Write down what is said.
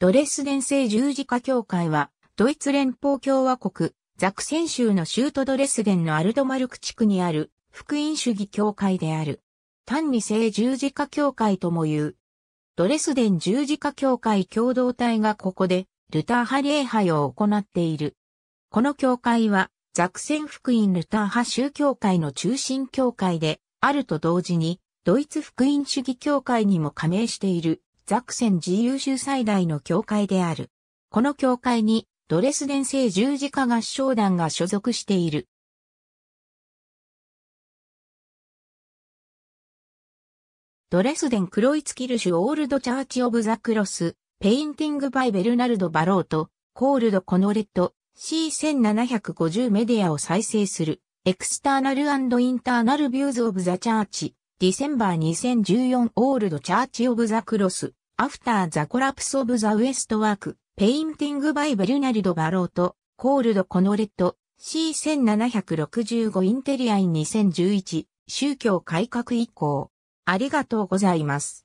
ドレスデン聖十字架協会は、ドイツ連邦共和国、ザクセン州の州都ドレスデンのアルドマルク地区にある、福音主義協会である。単に聖十字架協会とも言う。ドレスデン十字架協会共同体がここで、ルター派礼拝を行っている。この教会は、ザクセン福音ルター派宗教会の中心教会で、あると同時に、ドイツ福音主義協会にも加盟している。ザクセン自由州最大の教会である。この教会にドレスデン聖十字架合唱団が所属している。ドレスデン黒い月ルシュオールドチャーチオブザクロス、ペインティングバイベルナルド・バロート、コールド・コノレット、C1750 メディアを再生する、エクスターナルインターナルビューズ・オブ・ザ・チャーチ、ディセンバー2014オールド・チャーチ・オブ・ザ・クロス。After the Collapse of the West Work, Painting by Bernardo Barot, Cold Conolet, C1765 インテリアイン2011、宗教改革以降。ありがとうございます。